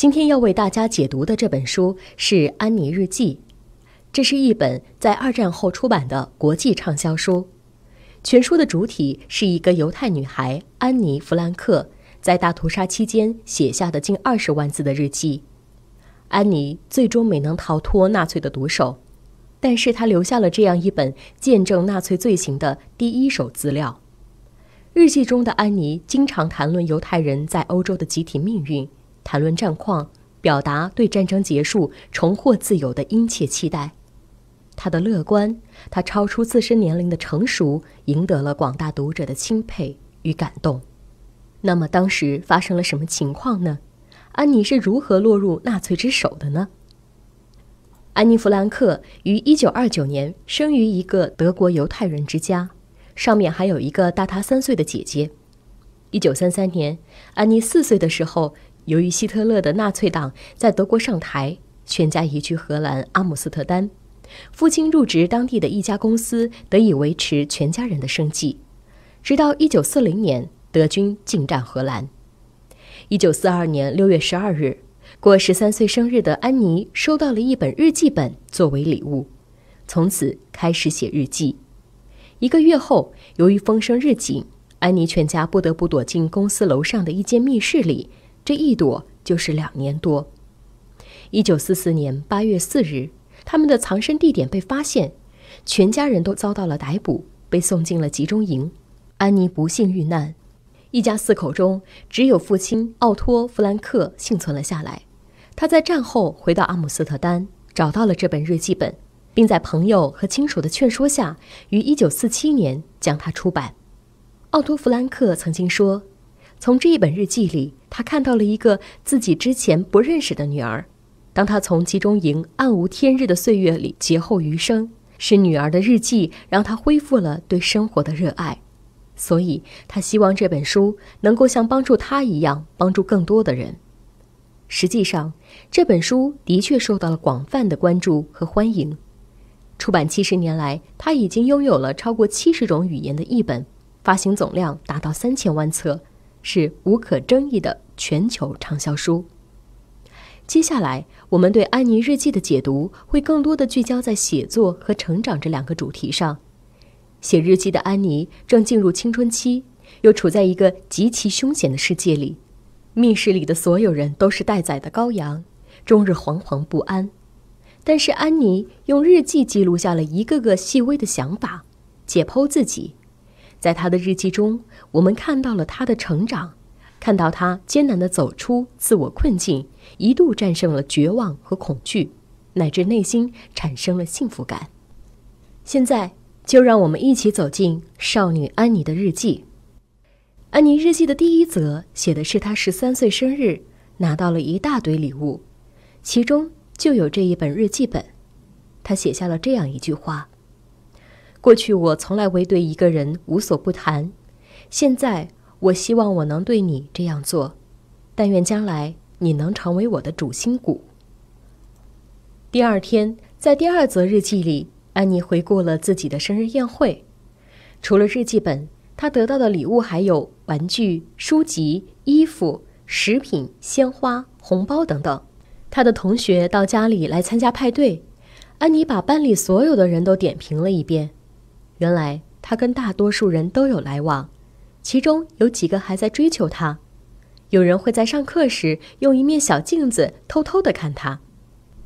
今天要为大家解读的这本书是《安妮日记》，这是一本在二战后出版的国际畅销书。全书的主体是一个犹太女孩安妮·弗兰克在大屠杀期间写下的近二十万字的日记。安妮最终没能逃脱纳粹的毒手，但是她留下了这样一本见证纳粹罪行的第一手资料。日记中的安妮经常谈论犹太人在欧洲的集体命运。谈论战况，表达对战争结束、重获自由的殷切期待。他的乐观，他超出自身年龄的成熟，赢得了广大读者的钦佩与感动。那么，当时发生了什么情况呢？安妮是如何落入纳粹之手的呢？安妮·弗兰克于1929年生于一个德国犹太人之家，上面还有一个大他三岁的姐姐。1933年，安妮四岁的时候。由于希特勒的纳粹党在德国上台，全家移居荷兰阿姆斯特丹，父亲入职当地的一家公司，得以维持全家人的生计。直到1940年，德军进占荷兰。1942年6月12日，过13岁生日的安妮收到了一本日记本作为礼物，从此开始写日记。一个月后，由于风声日紧，安妮全家不得不躲进公司楼上的一间密室里。这一躲就是两年多。一九四四年八月四日，他们的藏身地点被发现，全家人都遭到了逮捕，被送进了集中营。安妮不幸遇难，一家四口中只有父亲奥托·弗兰克幸存了下来。他在战后回到阿姆斯特丹，找到了这本日记本，并在朋友和亲属的劝说下，于一九四七年将它出版。奥托·弗兰克曾经说。从这一本日记里，他看到了一个自己之前不认识的女儿。当他从集中营暗无天日的岁月里劫后余生，是女儿的日记让他恢复了对生活的热爱。所以，他希望这本书能够像帮助他一样，帮助更多的人。实际上，这本书的确受到了广泛的关注和欢迎。出版七十年来，他已经拥有了超过七十种语言的译本，发行总量达到三千万册。是无可争议的全球畅销书。接下来，我们对安妮日记的解读会更多的聚焦在写作和成长这两个主题上。写日记的安妮正进入青春期，又处在一个极其凶险的世界里。密室里的所有人都是待宰的羔羊，终日惶惶不安。但是，安妮用日记记录下了一个个细微的想法，解剖自己。在他的日记中，我们看到了他的成长，看到他艰难地走出自我困境，一度战胜了绝望和恐惧，乃至内心产生了幸福感。现在，就让我们一起走进少女安妮的日记。安妮日记的第一则写的是她十三岁生日，拿到了一大堆礼物，其中就有这一本日记本。她写下了这样一句话。过去我从来未对一个人无所不谈，现在我希望我能对你这样做，但愿将来你能成为我的主心骨。第二天，在第二则日记里，安妮回顾了自己的生日宴会。除了日记本，她得到的礼物还有玩具、书籍、衣服、食品、鲜花、红包等等。她的同学到家里来参加派对，安妮把班里所有的人都点评了一遍。原来他跟大多数人都有来往，其中有几个还在追求他。有人会在上课时用一面小镜子偷偷地看他。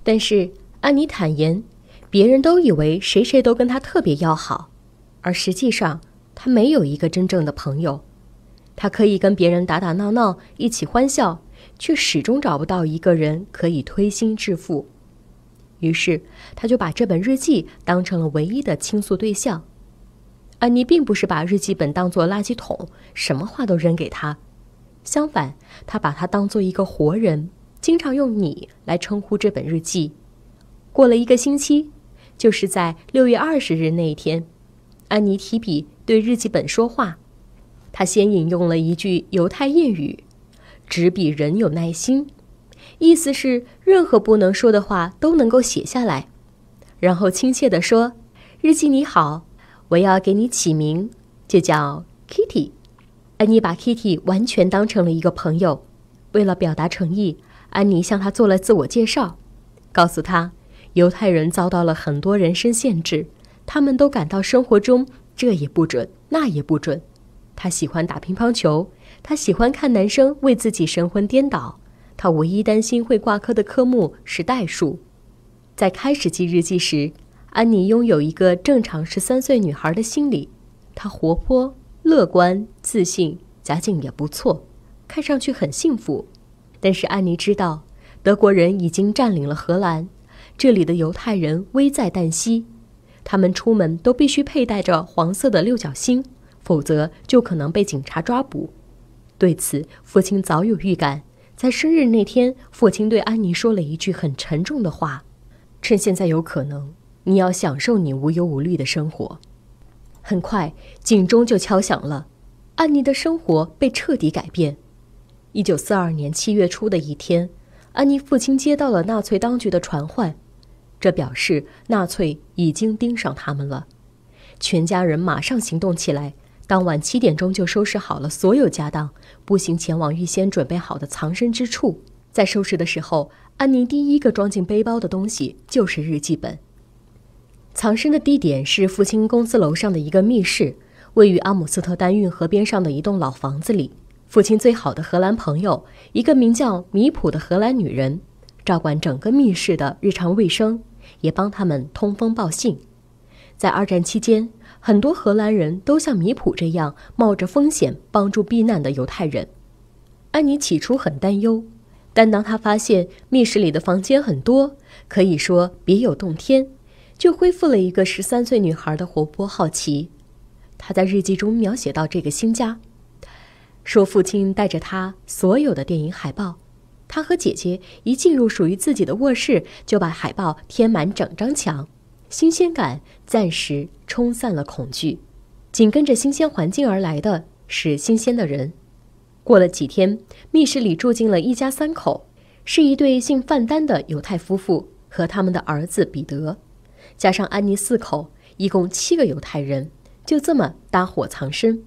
但是安妮坦言，别人都以为谁谁都跟他特别要好，而实际上他没有一个真正的朋友。他可以跟别人打打闹闹，一起欢笑，却始终找不到一个人可以推心置腹。于是他就把这本日记当成了唯一的倾诉对象。安妮并不是把日记本当作垃圾桶，什么话都扔给他。相反，他把它当做一个活人，经常用“你”来称呼这本日记。过了一个星期，就是在六月二十日那一天，安妮提笔对日记本说话。他先引用了一句犹太谚语：“纸比人有耐心。”意思是任何不能说的话都能够写下来。然后亲切地说：“日记，你好。”我要给你起名，就叫 Kitty。安妮把 Kitty 完全当成了一个朋友。为了表达诚意，安妮向他做了自我介绍，告诉他，犹太人遭到了很多人身限制，他们都感到生活中这也不准，那也不准。他喜欢打乒乓球，他喜欢看男生为自己神魂颠倒。他唯一担心会挂科的科目是代数。在开始记日记时。安妮拥有一个正常十三岁女孩的心理，她活泼、乐观、自信，家境也不错，看上去很幸福。但是安妮知道，德国人已经占领了荷兰，这里的犹太人危在旦夕，他们出门都必须佩戴着黄色的六角星，否则就可能被警察抓捕。对此，父亲早有预感。在生日那天，父亲对安妮说了一句很沉重的话：“趁现在有可能。”你要享受你无忧无虑的生活。很快，警钟就敲响了，安妮的生活被彻底改变。一九四二年七月初的一天，安妮父亲接到了纳粹当局的传唤，这表示纳粹已经盯上他们了。全家人马上行动起来，当晚七点钟就收拾好了所有家当，步行前往预先准备好的藏身之处。在收拾的时候，安妮第一个装进背包的东西就是日记本。藏身的地点是父亲公司楼上的一个密室，位于阿姆斯特丹运河边上的一栋老房子里。父亲最好的荷兰朋友，一个名叫米普的荷兰女人，照管整个密室的日常卫生，也帮他们通风报信。在二战期间，很多荷兰人都像米普这样冒着风险帮助避难的犹太人。安妮起初很担忧，但当她发现密室里的房间很多，可以说别有洞天。就恢复了一个十三岁女孩的活泼好奇。她在日记中描写到这个新家，说父亲带着他所有的电影海报，他和姐姐一进入属于自己的卧室，就把海报贴满整张墙。新鲜感暂时冲散了恐惧，紧跟着新鲜环境而来的是新鲜的人。过了几天，密室里住进了一家三口，是一对姓范丹的犹太夫妇和他们的儿子彼得。加上安妮四口，一共七个犹太人，就这么搭伙藏身。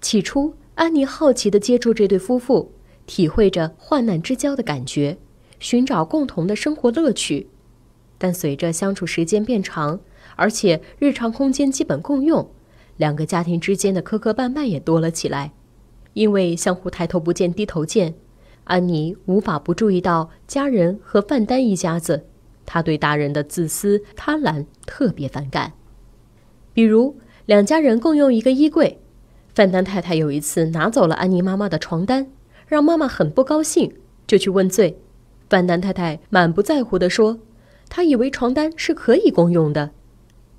起初，安妮好奇地接触这对夫妇，体会着患难之交的感觉，寻找共同的生活乐趣。但随着相处时间变长，而且日常空间基本共用，两个家庭之间的磕磕绊绊也多了起来。因为相互抬头不见低头见，安妮无法不注意到家人和范丹一家子。他对大人的自私贪婪特别反感，比如两家人共用一个衣柜，范丹太太有一次拿走了安妮妈妈的床单，让妈妈很不高兴，就去问罪。范丹太太满不在乎地说：“她以为床单是可以共用的。”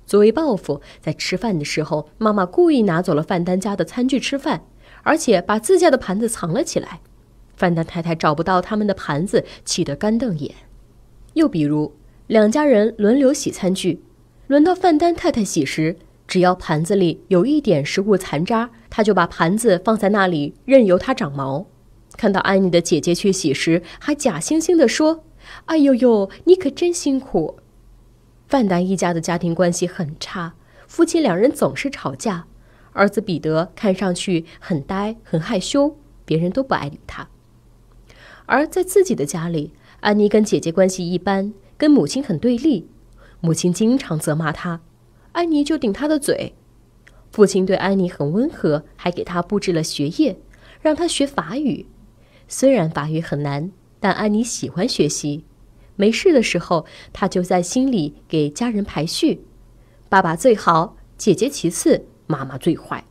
作为报复，在吃饭的时候，妈妈故意拿走了范丹家的餐具吃饭，而且把自家的盘子藏了起来。范丹太太找不到他们的盘子，气得干瞪眼。又比如，两家人轮流洗餐具，轮到范丹太太洗时，只要盘子里有一点食物残渣，她就把盘子放在那里，任由它长毛。看到安妮的姐姐去洗时，还假惺惺地说：“哎呦呦，你可真辛苦。”范丹一家的家庭关系很差，夫妻两人总是吵架，儿子彼得看上去很呆、很害羞，别人都不爱理他。而在自己的家里，安妮跟姐姐关系一般，跟母亲很对立。母亲经常责骂她，安妮就顶她的嘴。父亲对安妮很温和，还给她布置了学业，让她学法语。虽然法语很难，但安妮喜欢学习。没事的时候，她就在心里给家人排序：爸爸最好，姐姐其次，妈妈最坏。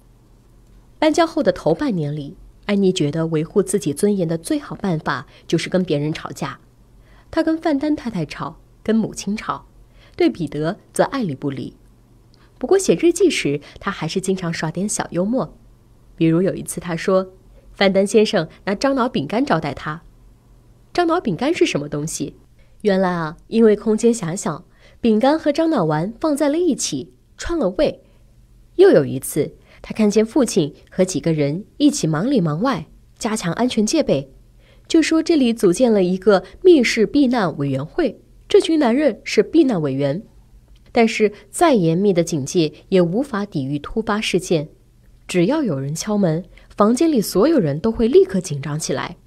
搬家后的头半年里，安妮觉得维护自己尊严的最好办法就是跟别人吵架。他跟范丹太太吵，跟母亲吵，对彼得则爱理不理。不过写日记时，他还是经常耍点小幽默。比如有一次，他说范丹先生拿樟脑饼干招待他。樟脑饼干是什么东西？原来啊，因为空间狭小，饼干和樟脑丸放在了一起，串了味。又有一次，他看见父亲和几个人一起忙里忙外，加强安全戒备。就说这里组建了一个密室避难委员会，这群男人是避难委员。但是再严密的警戒也无法抵御突发事件，只要有人敲门，房间里所有人都会立刻紧张起来。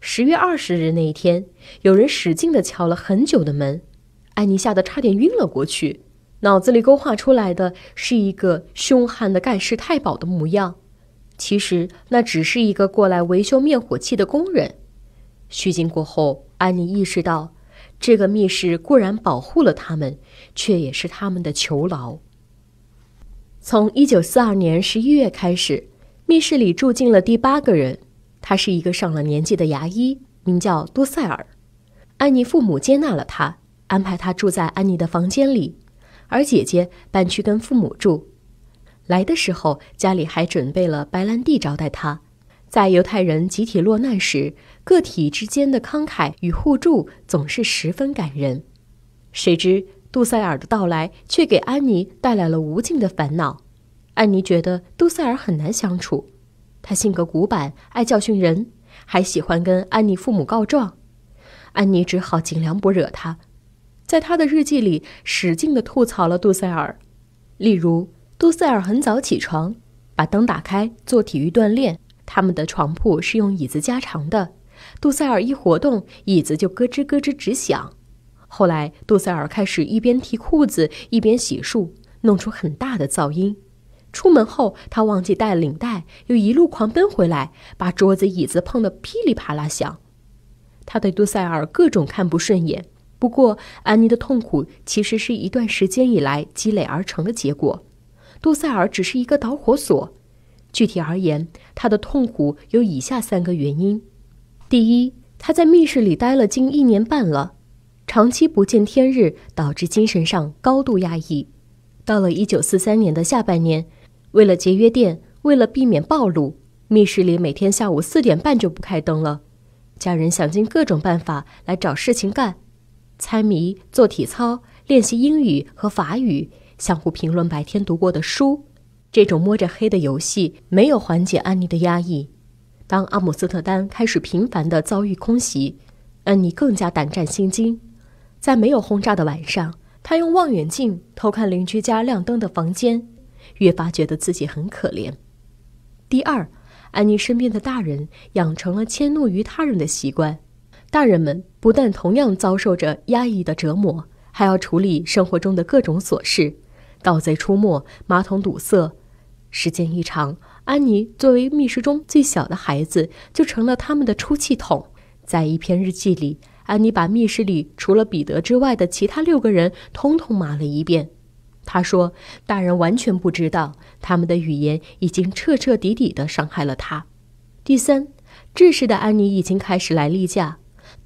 十月二十日那一天，有人使劲地敲了很久的门，安妮吓得差点晕了过去，脑子里勾画出来的是一个凶悍的盖世太保的模样。其实那只是一个过来维修灭火器的工人。虚惊过后，安妮意识到，这个密室固然保护了他们，却也是他们的囚牢。从一九四二年十一月开始，密室里住进了第八个人，他是一个上了年纪的牙医，名叫多塞尔。安妮父母接纳了他，安排他住在安妮的房间里，而姐姐搬去跟父母住。来的时候，家里还准备了白兰地招待他。在犹太人集体落难时，个体之间的慷慨与互助总是十分感人。谁知杜塞尔的到来却给安妮带来了无尽的烦恼。安妮觉得杜塞尔很难相处，他性格古板，爱教训人，还喜欢跟安妮父母告状。安妮只好尽量不惹他，在他的日记里使劲地吐槽了杜塞尔，例如。杜塞尔很早起床，把灯打开，做体育锻炼。他们的床铺是用椅子加长的，杜塞尔一活动，椅子就咯吱咯吱直响。后来，杜塞尔开始一边提裤子一边洗漱，弄出很大的噪音。出门后，他忘记带领带，又一路狂奔回来，把桌子椅子碰得噼里啪啦响。他对杜塞尔各种看不顺眼。不过，安妮的痛苦其实是一段时间以来积累而成的结果。杜塞尔只是一个导火索。具体而言，他的痛苦有以下三个原因：第一，他在密室里待了近一年半了，长期不见天日，导致精神上高度压抑。到了一九四三年的下半年，为了节约电，为了避免暴露，密室里每天下午四点半就不开灯了。家人想尽各种办法来找事情干，猜谜、做体操、练习英语和法语。相互评论白天读过的书，这种摸着黑的游戏没有缓解安妮的压抑。当阿姆斯特丹开始频繁地遭遇空袭，安妮更加胆战心惊。在没有轰炸的晚上，她用望远镜偷看邻居家亮灯的房间，越发觉得自己很可怜。第二，安妮身边的大人养成了迁怒于他人的习惯，大人们不但同样遭受着压抑的折磨，还要处理生活中的各种琐事。盗贼出没，马桶堵塞，时间一长，安妮作为密室中最小的孩子，就成了他们的出气筒。在一篇日记里，安妮把密室里除了彼得之外的其他六个人通通骂了一遍。她说：“大人完全不知道，他们的语言已经彻彻底底地伤害了她。”第三，这时的安妮已经开始来例假，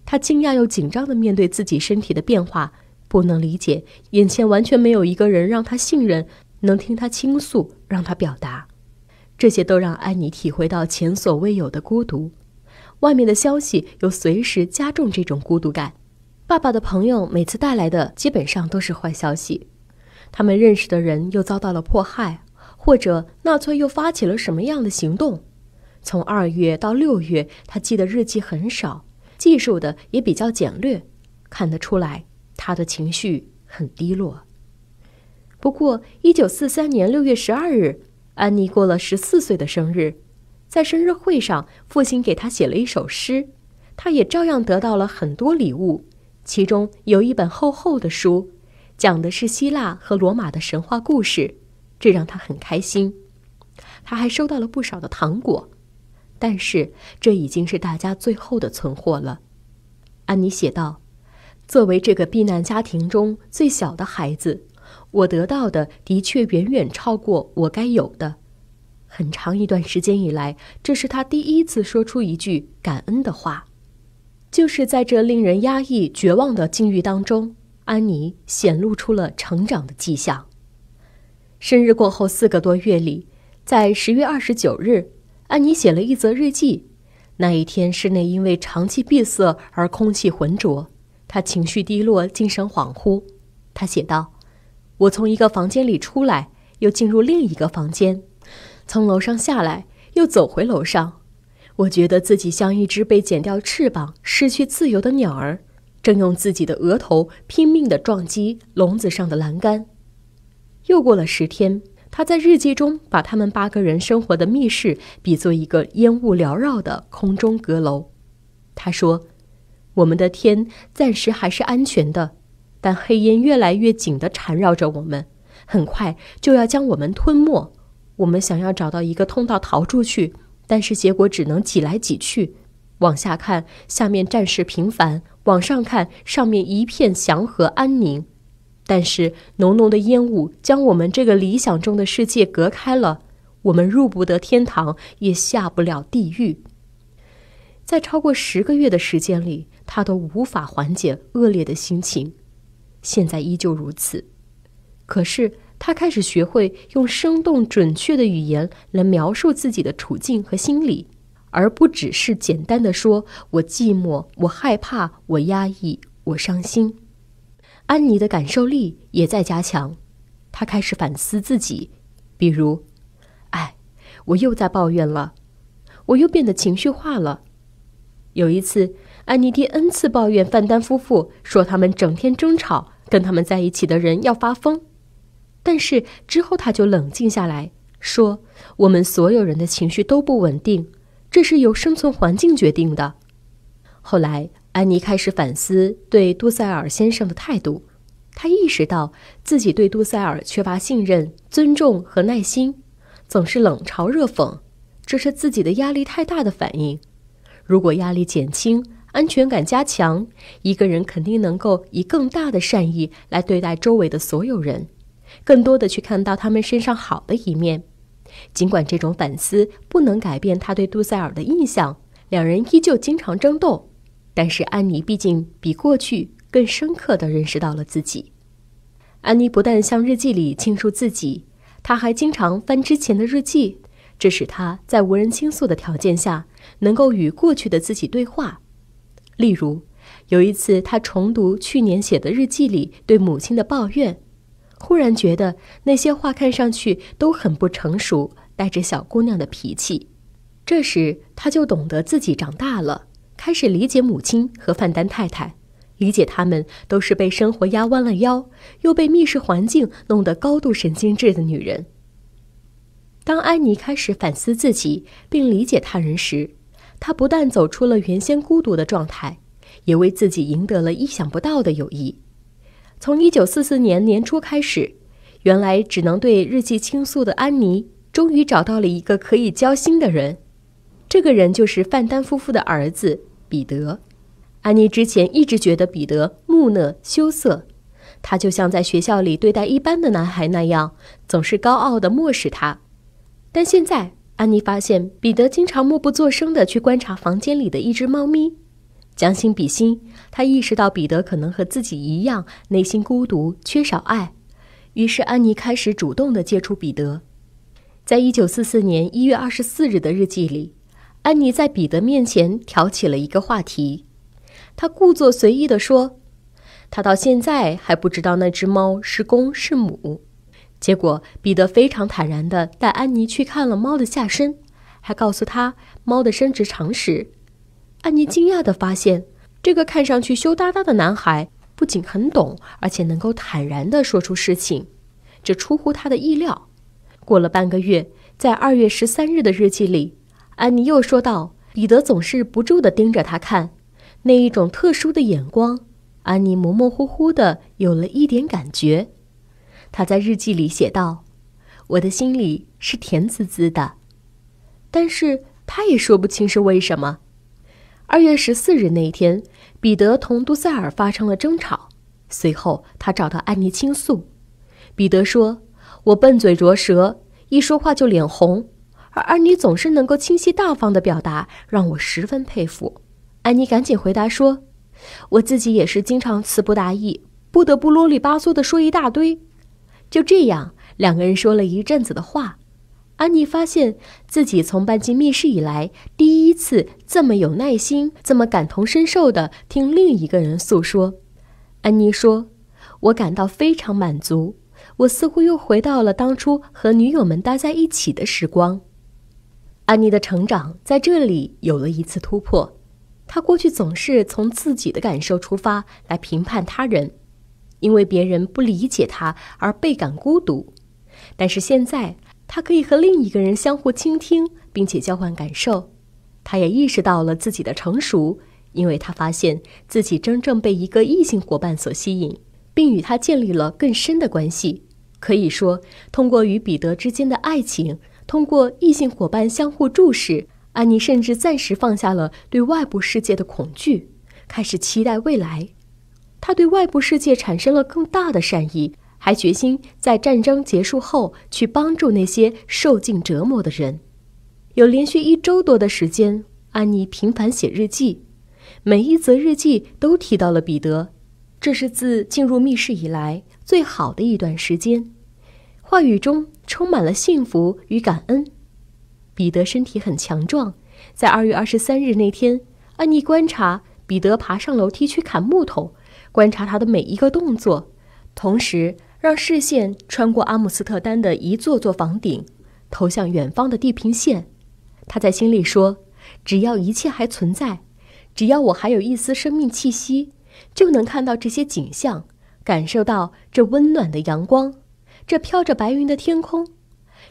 她惊讶又紧张地面对自己身体的变化。不能理解，眼前完全没有一个人让他信任，能听他倾诉，让他表达，这些都让安妮体会到前所未有的孤独。外面的消息又随时加重这种孤独感。爸爸的朋友每次带来的基本上都是坏消息，他们认识的人又遭到了迫害，或者纳粹又发起了什么样的行动。从二月到六月，他记的日记很少，记述的也比较简略，看得出来。他的情绪很低落。不过，一九四三年六月十二日，安妮过了十四岁的生日。在生日会上，父亲给她写了一首诗，她也照样得到了很多礼物，其中有一本厚厚的书，讲的是希腊和罗马的神话故事，这让她很开心。她还收到了不少的糖果，但是这已经是大家最后的存货了。安妮写道。作为这个避难家庭中最小的孩子，我得到的的确远远超过我该有的。很长一段时间以来，这是他第一次说出一句感恩的话。就是在这令人压抑、绝望的境遇当中，安妮显露出了成长的迹象。生日过后四个多月里，在十月二十九日，安妮写了一则日记。那一天，室内因为长期闭塞而空气浑浊。他情绪低落，精神恍惚。他写道：“我从一个房间里出来，又进入另一个房间，从楼上下来，又走回楼上。我觉得自己像一只被剪掉翅膀、失去自由的鸟儿，正用自己的额头拼命地撞击笼子上的栏杆。”又过了十天，他在日记中把他们八个人生活的密室比作一个烟雾缭绕的空中阁楼。他说。我们的天暂时还是安全的，但黑烟越来越紧地缠绕着我们，很快就要将我们吞没。我们想要找到一个通道逃出去，但是结果只能挤来挤去。往下看，下面战事频繁；往上看，上面一片祥和安宁。但是浓浓的烟雾将我们这个理想中的世界隔开了，我们入不得天堂，也下不了地狱。在超过十个月的时间里，他都无法缓解恶劣的心情，现在依旧如此。可是他开始学会用生动准确的语言来描述自己的处境和心理，而不只是简单的说“我寂寞”“我害怕”“我压抑”“我伤心”。安妮的感受力也在加强，她开始反思自己，比如：“哎，我又在抱怨了，我又变得情绪化了。”有一次，安妮第 n 次抱怨范丹夫妇，说他们整天争吵，跟他们在一起的人要发疯。但是之后，他就冷静下来说：“我们所有人的情绪都不稳定，这是由生存环境决定的。”后来，安妮开始反思对杜塞尔先生的态度，他意识到自己对杜塞尔缺乏信任、尊重和耐心，总是冷嘲热讽，这是自己的压力太大的反应。如果压力减轻，安全感加强，一个人肯定能够以更大的善意来对待周围的所有人，更多的去看到他们身上好的一面。尽管这种反思不能改变他对杜塞尔的印象，两人依旧经常争斗，但是安妮毕竟比过去更深刻地认识到了自己。安妮不但向日记里倾诉自己，她还经常翻之前的日记，这使她在无人倾诉的条件下。能够与过去的自己对话，例如有一次，他重读去年写的日记里对母亲的抱怨，忽然觉得那些话看上去都很不成熟，带着小姑娘的脾气。这时，他就懂得自己长大了，开始理解母亲和范丹太太，理解他们都是被生活压弯了腰，又被密室环境弄得高度神经质的女人。当安妮开始反思自己并理解他人时，他不但走出了原先孤独的状态，也为自己赢得了意想不到的友谊。从1944年年初开始，原来只能对日记倾诉的安妮，终于找到了一个可以交心的人。这个人就是范丹夫妇的儿子彼得。安妮之前一直觉得彼得木讷羞涩，他就像在学校里对待一般的男孩那样，总是高傲的漠视他。但现在，安妮发现彼得经常默不作声的去观察房间里的一只猫咪。将心比心，他意识到彼得可能和自己一样内心孤独、缺少爱。于是，安妮开始主动的接触彼得。在一九四四年一月二十四日的日记里，安妮在彼得面前挑起了一个话题。她故作随意的说：“她到现在还不知道那只猫是公是母。”结果，彼得非常坦然地带安妮去看了猫的下身，还告诉她猫的生殖常识。安妮惊讶地发现，这个看上去羞答答的男孩不仅很懂，而且能够坦然地说出事情，这出乎她的意料。过了半个月，在二月十三日的日记里，安妮又说道：“彼得总是不住地盯着她看，那一种特殊的眼光，安妮模模糊糊地有了一点感觉。他在日记里写道：“我的心里是甜滋滋的，但是他也说不清是为什么。”二月十四日那一天，彼得同杜塞尔发生了争吵，随后他找到安妮倾诉。彼得说：“我笨嘴拙舌，一说话就脸红，而安妮总是能够清晰大方的表达，让我十分佩服。”安妮赶紧回答说：“我自己也是经常词不达意，不得不啰里吧嗦的说一大堆。”就这样，两个人说了一阵子的话。安妮发现自己从搬进密室以来，第一次这么有耐心，这么感同身受地听另一个人诉说。安妮说：“我感到非常满足，我似乎又回到了当初和女友们待在一起的时光。”安妮的成长在这里有了一次突破。她过去总是从自己的感受出发来评判他人。因为别人不理解他而倍感孤独，但是现在他可以和另一个人相互倾听，并且交换感受。他也意识到了自己的成熟，因为他发现自己真正被一个异性伙伴所吸引，并与他建立了更深的关系。可以说，通过与彼得之间的爱情，通过异性伙伴相互注视，安妮甚至暂时放下了对外部世界的恐惧，开始期待未来。他对外部世界产生了更大的善意，还决心在战争结束后去帮助那些受尽折磨的人。有连续一周多的时间，安妮频繁写日记，每一则日记都提到了彼得。这是自进入密室以来最好的一段时间，话语中充满了幸福与感恩。彼得身体很强壮，在二月二十三日那天，安妮观察彼得爬上楼梯去砍木头。观察他的每一个动作，同时让视线穿过阿姆斯特丹的一座座房顶，投向远方的地平线。他在心里说：“只要一切还存在，只要我还有一丝生命气息，就能看到这些景象，感受到这温暖的阳光，这飘着白云的天空。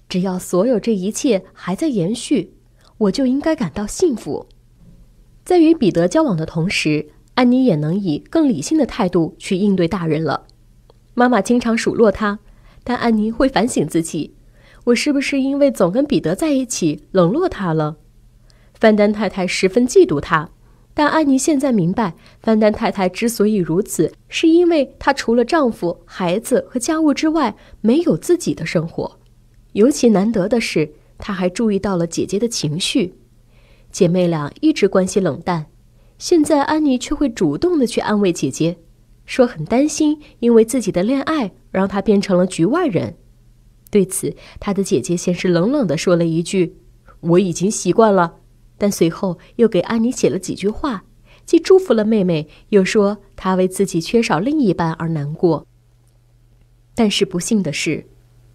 只要所有这一切还在延续，我就应该感到幸福。”在与彼得交往的同时。安妮也能以更理性的态度去应对大人了。妈妈经常数落她，但安妮会反省自己：我是不是因为总跟彼得在一起冷落他了？范丹太太十分嫉妒她，但安妮现在明白，范丹太太之所以如此，是因为她除了丈夫、孩子和家务之外，没有自己的生活。尤其难得的是，她还注意到了姐姐的情绪。姐妹俩一直关系冷淡。现在，安妮却会主动的去安慰姐姐，说很担心，因为自己的恋爱让她变成了局外人。对此，她的姐姐先是冷冷的说了一句：“我已经习惯了。”但随后又给安妮写了几句话，既祝福了妹妹，又说她为自己缺少另一半而难过。但是不幸的是，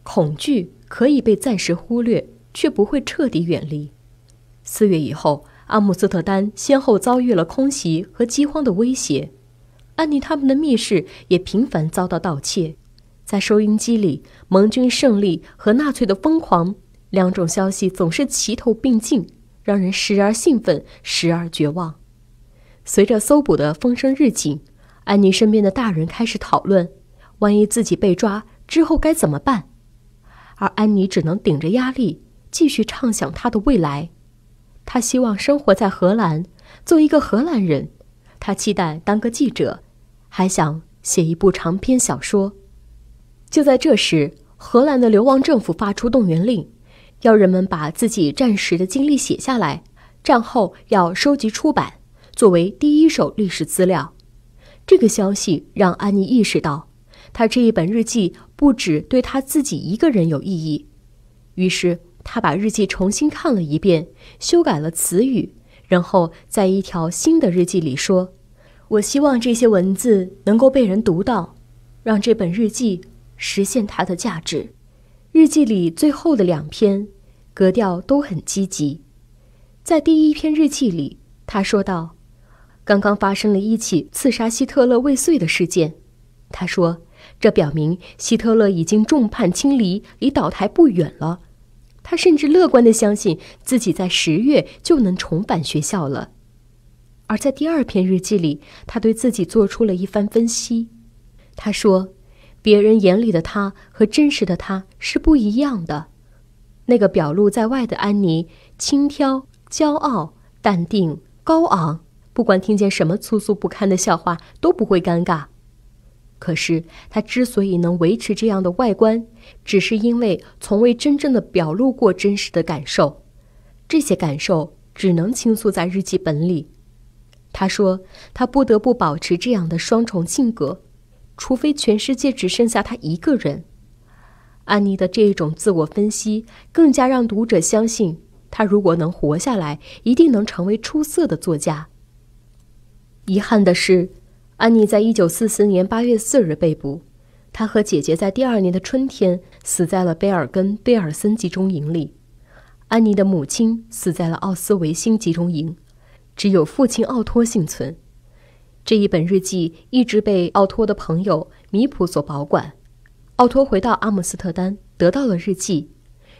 恐惧可以被暂时忽略，却不会彻底远离。四月以后。阿姆斯特丹先后遭遇了空袭和饥荒的威胁，安妮他们的密室也频繁遭到盗窃。在收音机里，盟军胜利和纳粹的疯狂两种消息总是齐头并进，让人时而兴奋，时而绝望。随着搜捕的风声日紧，安妮身边的大人开始讨论：万一自己被抓之后该怎么办？而安妮只能顶着压力，继续畅想她的未来。他希望生活在荷兰，做一个荷兰人。他期待当个记者，还想写一部长篇小说。就在这时，荷兰的流亡政府发出动员令，要人们把自己战时的经历写下来，战后要收集出版，作为第一手历史资料。这个消息让安妮意识到，她这一本日记不止对她自己一个人有意义。于是。他把日记重新看了一遍，修改了词语，然后在一条新的日记里说：“我希望这些文字能够被人读到，让这本日记实现它的价值。”日记里最后的两篇，格调都很积极。在第一篇日记里，他说道：“刚刚发生了一起刺杀希特勒未遂的事件。”他说：“这表明希特勒已经众叛亲离，离倒台不远了。”他甚至乐观地相信自己在十月就能重返学校了，而在第二篇日记里，他对自己做出了一番分析。他说，别人眼里的他和真实的他是不一样的。那个表露在外的安妮，轻佻、骄傲、淡定、高昂，不管听见什么粗俗不堪的笑话都不会尴尬。可是他之所以能维持这样的外观，只是因为从未真正的表露过真实的感受，这些感受只能倾诉在日记本里。他说：“他不得不保持这样的双重性格，除非全世界只剩下他一个人。”安妮的这一种自我分析，更加让读者相信，他如果能活下来，一定能成为出色的作家。遗憾的是。安妮在一九四四年八月四日被捕，她和姐姐在第二年的春天死在了贝尔根贝尔森集中营里。安妮的母亲死在了奥斯维辛集中营，只有父亲奥托幸存。这一本日记一直被奥托的朋友米普所保管。奥托回到阿姆斯特丹，得到了日记，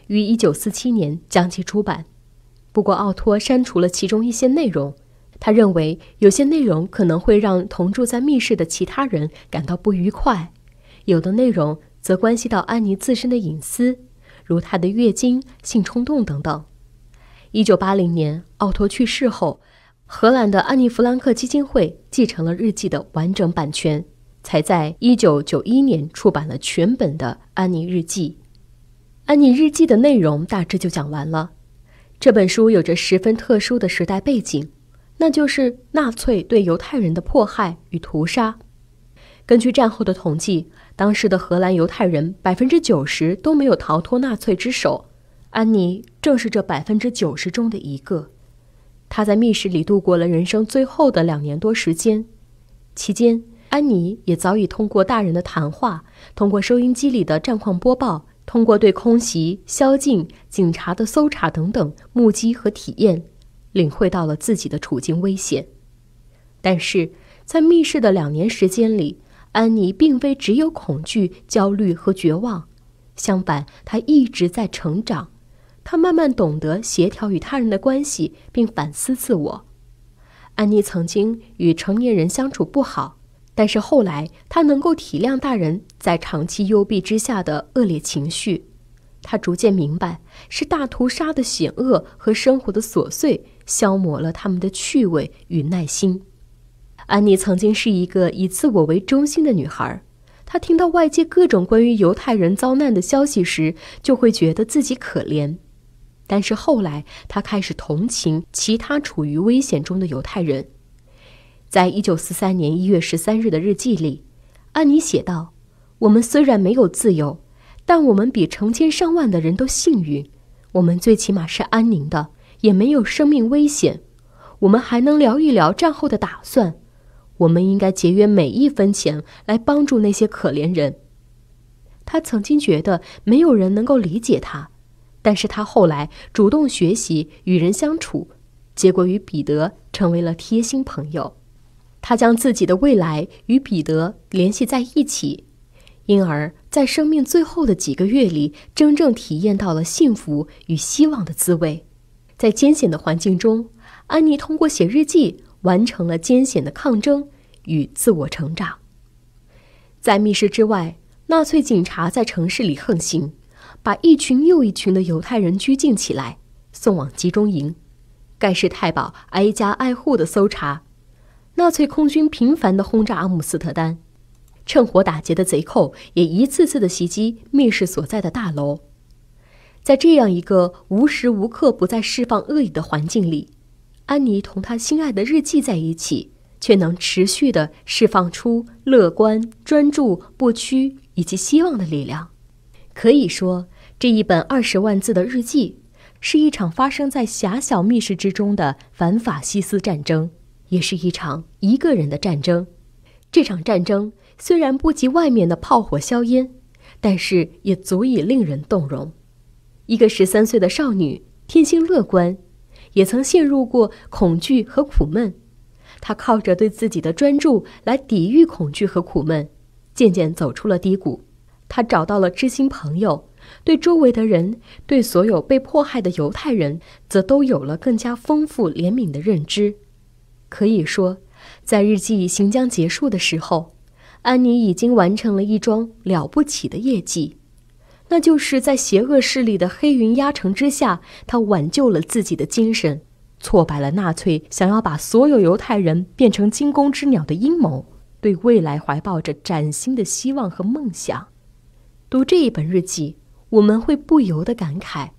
于一九四七年将其出版。不过，奥托删除了其中一些内容。他认为有些内容可能会让同住在密室的其他人感到不愉快，有的内容则关系到安妮自身的隐私，如她的月经、性冲动等等。一九八零年奥托去世后，荷兰的安妮·弗兰克基金会继承了日记的完整版权，才在一九九一年出版了全本的《安妮日记》。安妮日记的内容大致就讲完了。这本书有着十分特殊的时代背景。那就是纳粹对犹太人的迫害与屠杀。根据战后的统计，当时的荷兰犹太人百分之九十都没有逃脱纳粹之手。安妮正是这百分之九十中的一个。她在密室里度过了人生最后的两年多时间。期间，安妮也早已通过大人的谈话，通过收音机里的战况播报，通过对空袭、宵禁、警察的搜查等等目击和体验。领会到了自己的处境危险，但是在密室的两年时间里，安妮并非只有恐惧、焦虑和绝望，相反，她一直在成长。她慢慢懂得协调与他人的关系，并反思自我。安妮曾经与成年人相处不好，但是后来她能够体谅大人在长期幽闭之下的恶劣情绪。她逐渐明白，是大屠杀的险恶和生活的琐碎。消磨了他们的趣味与耐心。安妮曾经是一个以自我为中心的女孩，她听到外界各种关于犹太人遭难的消息时，就会觉得自己可怜。但是后来，她开始同情其他处于危险中的犹太人。在一九四三年一月十三日的日记里，安妮写道：“我们虽然没有自由，但我们比成千上万的人都幸运，我们最起码是安宁的。”也没有生命危险，我们还能聊一聊战后的打算。我们应该节约每一分钱来帮助那些可怜人。他曾经觉得没有人能够理解他，但是他后来主动学习与人相处，结果与彼得成为了贴心朋友。他将自己的未来与彼得联系在一起，因而在生命最后的几个月里，真正体验到了幸福与希望的滋味。在艰险的环境中，安妮通过写日记完成了艰险的抗争与自我成长。在密室之外，纳粹警察在城市里横行，把一群又一群的犹太人拘禁起来，送往集中营。盖世太保挨家挨户的搜查，纳粹空军频繁的轰炸阿姆斯特丹，趁火打劫的贼寇也一次次的袭击密室所在的大楼。在这样一个无时无刻不在释放恶意的环境里，安妮同她心爱的日记在一起，却能持续的释放出乐观、专注、不屈以及希望的力量。可以说，这一本二十万字的日记，是一场发生在狭小密室之中的反法西斯战争，也是一场一个人的战争。这场战争虽然不及外面的炮火硝烟，但是也足以令人动容。一个十三岁的少女，天性乐观，也曾陷入过恐惧和苦闷。她靠着对自己的专注来抵御恐惧和苦闷，渐渐走出了低谷。她找到了知心朋友，对周围的人，对所有被迫害的犹太人，则都有了更加丰富怜悯的认知。可以说，在日记行将结束的时候，安妮已经完成了一桩了不起的业绩。那就是在邪恶势力的黑云压城之下，他挽救了自己的精神，挫败了纳粹想要把所有犹太人变成惊弓之鸟的阴谋，对未来怀抱着崭新的希望和梦想。读这一本日记，我们会不由得感慨：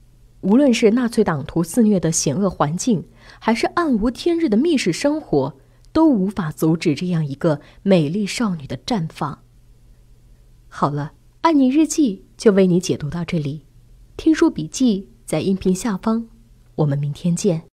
无论是纳粹党徒肆虐的险恶环境，还是暗无天日的密室生活，都无法阻止这样一个美丽少女的绽放。好了。《爱你日记就为你解读到这里，听书笔记在音频下方，我们明天见。